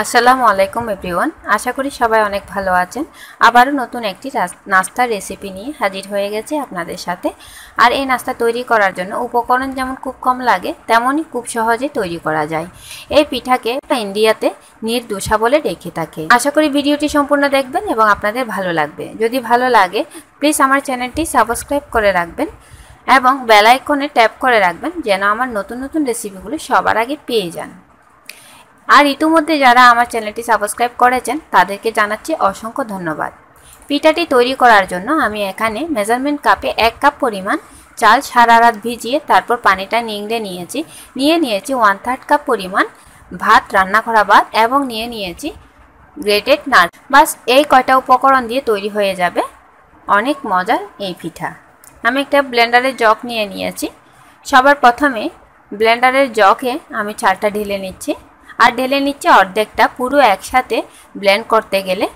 আসসালামু আলাইকুম এভরিওয়ান আশা করি সবাই অনেক ভালো আছেন আবারও নতুন একটি নাস্তার রেসিপি নিয়ে হাজির হয়ে গেছে আপনাদের সাথে আর এই নাস্তা তৈরি করার জন্য উপকরণ যেমন খুব কম লাগে তেমনই খুব সহজে তৈরি করা যায় এই পিঠাকে ইন্ডিয়াতে নির্দোষা বলে রেখে থাকে আশা করি ভিডিওটি সম্পূর্ণ দেখবেন এবং আপনাদের ভালো লাগবে যদি ভালো লাগে প্লিজ আমার চ্যানেলটি সাবস্ক্রাইব করে রাখবেন এবং বেলাইকনে ট্যাপ করে রাখবেন যেন আমার নতুন নতুন রেসিপিগুলো সবার আগে পেয়ে যান আর ইতিমধ্যে যারা আমার চ্যানেলটি সাবস্ক্রাইব করেছেন তাদেরকে জানাচ্ছি অসংখ্য ধন্যবাদ পিঠাটি তৈরি করার জন্য আমি এখানে মেজারমেন্ট কাপে এক কাপ পরিমাণ চাল সারা রাত ভিজিয়ে তারপর পানিটা নিংড়ে নিয়েছি নিয়ে নিয়েছি ওয়ান থার্ড কাপ পরিমাণ ভাত রান্না করা ভাত এবং নিয়ে নিয়েছি গ্রেটেড নাল বাস এই কয়টা উপকরণ দিয়ে তৈরি হয়ে যাবে অনেক মজার এই পিঠা আমি একটা ব্লেন্ডারের জগ নিয়ে নিয়েছি সবার প্রথমে ব্লেন্ডারের জগে আমি চালটা ঢেলে নিচ্ছি আর ঢেলে নিচ্ছে অর্ধেকটা পুরো একসাথে ব্লেন্ড করতে গেলে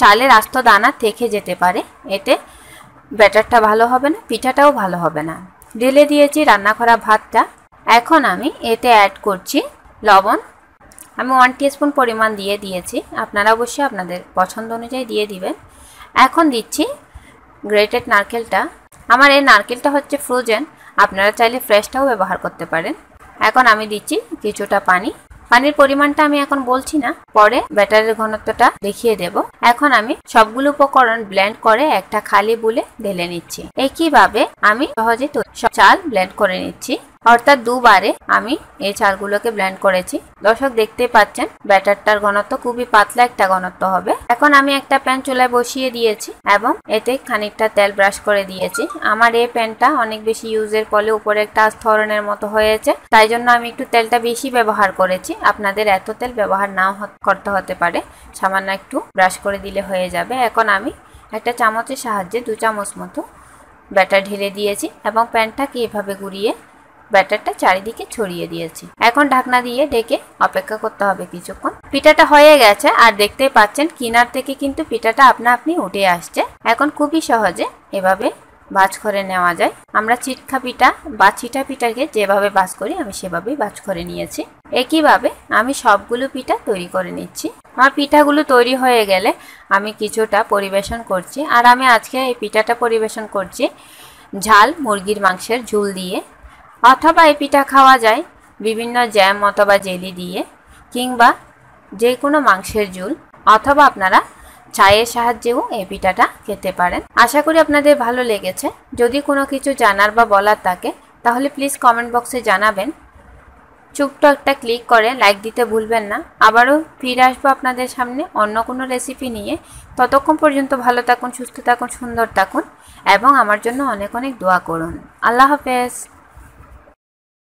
চালের আস্ত দানা থেকে যেতে পারে এতে ব্যাটারটা ভালো হবে না পিঠাটাও ভালো হবে না ঢেলে দিয়েছি রান্না করা ভাতটা এখন আমি এতে অ্যাড করছি লবণ আমি ওয়ান স্পুন পরিমাণ দিয়ে দিয়েছি আপনারা অবশ্যই আপনাদের পছন্দ অনুযায়ী দিয়ে দিবেন এখন দিচ্ছি গ্রেটেড নারকেলটা আমার এই নারকেলটা হচ্ছে ফ্রোজেন আপনারা চাইলে ফ্রেশটাও ব্যবহার করতে পারেন এখন আমি দিচ্ছি কিছুটা পানি পানির পরিমাণটা আমি এখন বলছি না পরে ব্যাটারের ঘনত্বটা দেখিয়ে দেব এখন আমি সবগুলো উপকরণ ব্লেন্ড করে একটা খালি বুলে ঢেলে নিচ্ছি একইভাবে আমি সহজে চাল ব্লেন্ড করে নিচ্ছি অর্থাৎ দুবারে আমি এই চালগুলোকে ব্লেন্ড করেছি দর্শক দেখতে পাচ্ছেন ব্যাটারটার ঘনত্ব খুবই পাতলা একটা ঘনত্ব হবে এখন আমি একটা প্যান চুলায় বসিয়ে দিয়েছি এবং এতে খানিকটা তেল ব্রাশ করে দিয়েছি আমার এই প্যানটা অনেক বেশি ইউজের ফলে উপরে একটা আস্তরণের মতো হয়েছে তাই জন্য আমি একটু তেলটা বেশি ব্যবহার করেছি আপনাদের এত তেল ব্যবহার নাও করতে হতে পারে সামান্য একটু ব্রাশ করে দিলে হয়ে যাবে এখন আমি একটা চামচের সাহায্যে দু চামচ মতো ব্যাটার ঢেলে দিয়েছি এবং প্যানটাকে এভাবে গুড়িয়ে ব্যাটারটা চারিদিকে ছড়িয়ে দিয়েছি এখন ঢাকনা দিয়ে ডেকে অপেক্ষা করতে হবে কিছুক্ষণ পিঠাটা হয়ে গেছে আর দেখতেই পাচ্ছেন কিনার থেকে কিন্তু পিঠাটা আপনা আপনি উঠে আসছে এখন খুবই সহজে এভাবে বাজ করে নেওয়া যায় আমরা চিটখা পিঠা বা ছিটা পিঠাকে যেভাবে বাজ করি আমি সেভাবেই বাজ করে নিয়েছি একইভাবে আমি সবগুলো পিঠা তৈরি করে নিচ্ছি আমার পিঠাগুলো তৈরি হয়ে গেলে আমি কিছুটা পরিবেশন করছি আর আমি আজকে এই পিঠাটা পরিবেশন করছি ঝাল মুরগির মাংসের ঝুল দিয়ে অথবা এই পিঠা খাওয়া যায় বিভিন্ন জ্যাম অথবা জেলি দিয়ে কিংবা যে কোনো মাংসের ঝুল অথবা আপনারা চায়ের সাহায্যেও এই পিঠাটা খেতে পারেন আশা করি আপনাদের ভালো লেগেছে যদি কোনো কিছু জানার বা বলার থাকে তাহলে প্লিজ কমেন্ট বক্সে জানাবেন চুপটো একটা ক্লিক করে লাইক দিতে ভুলবেন না আবারও ফিরে আসবো আপনাদের সামনে অন্য কোনো রেসিপি নিয়ে ততক্ষণ পর্যন্ত ভালো থাকুন সুস্থ থাকুন সুন্দর থাকুন এবং আমার জন্য অনেক অনেক দোয়া করুন আল্লাহ হাফেজ